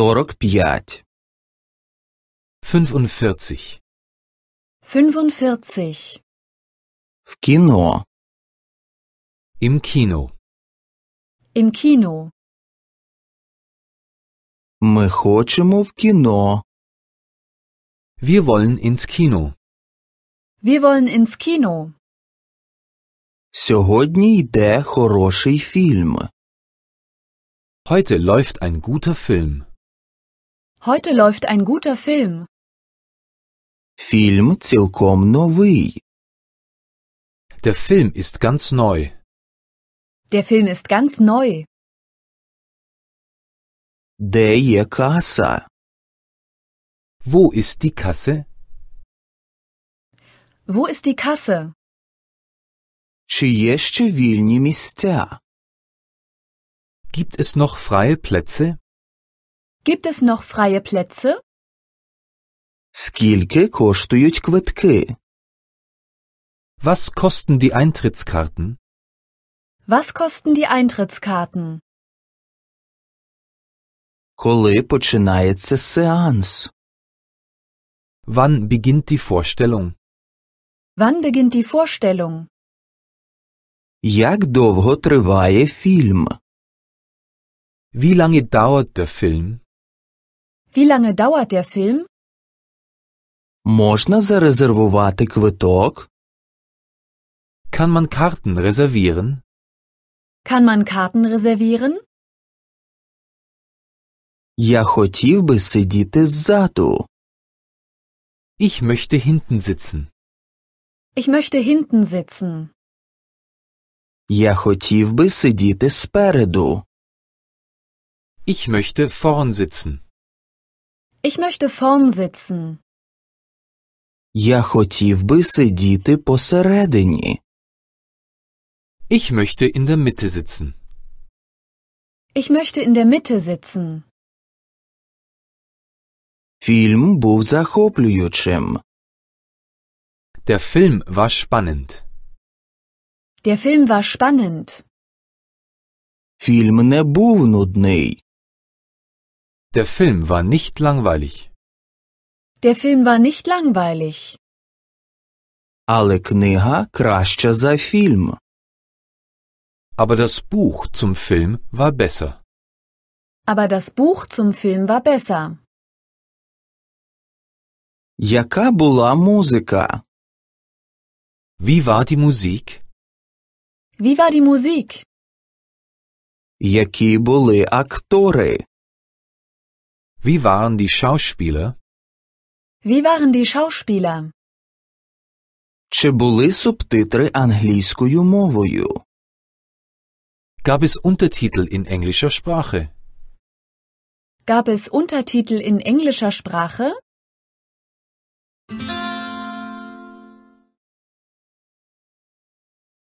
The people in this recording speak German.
45 Fünfundvierzig. 45 В кино. Im Kino. Im Kino. Ми хочемо в кіно. Wir wollen ins Kino. Wir wollen ins Kino. Сьогодні йде хороший фільм. Heute läuft ein guter Film. Heute läuft ein guter Film. Фільм цілком новий. Der Film ist ganz neu. Der Film ist ganz neu. Де є каса? Wo ist die Kasse? Wo ist die Kasse? Чи є ще вільні місця? Gibt es noch freie Plätze? Gibt es noch freie Plätze? Скільки коштують квитки? Was kosten die Eintrittskarten? Was kosten die Eintrittskarten? Коли починається сеанс? Wann beginnt die Vorstellung? Wann beginnt die Vorstellung? Як довго триває фільм? Wie lange dauert der Film? Wie lange dauert der Film? Можна зарезервувати квиток? Kann man Karten reservieren? Kann man Karten reservieren? Я хотів би сидіти ззаду. Ich möchte hinten sitzen. Ich möchte hinten sitzen. Я хотів би сидіти спереду. Ich möchte vorn sitzen. Ich möchte vorn sitzen. Я хотів би сидіти посередині. Ich möchte in der Mitte sitzen. Ich möchte in der Mitte sitzen. Фільм був захоплюючим. Der Film war spannend. Der Film war spannend. Фільм не був нудний. Der Film war nicht langweilig. Der Film war nicht langweilig. Але книга краща за фільм. Aber das Buch zum Film war besser. Aber das Buch zum Film war besser. Яка була музика? Wie war die Musik? Wie war die Musik? Які були актори? Wie waren die Schauspieler? Wie waren die Schauspieler? Чи були субтитри англійською мовою? Gab es Untertitel in englischer Sprache? Gab es Untertitel in englischer Sprache?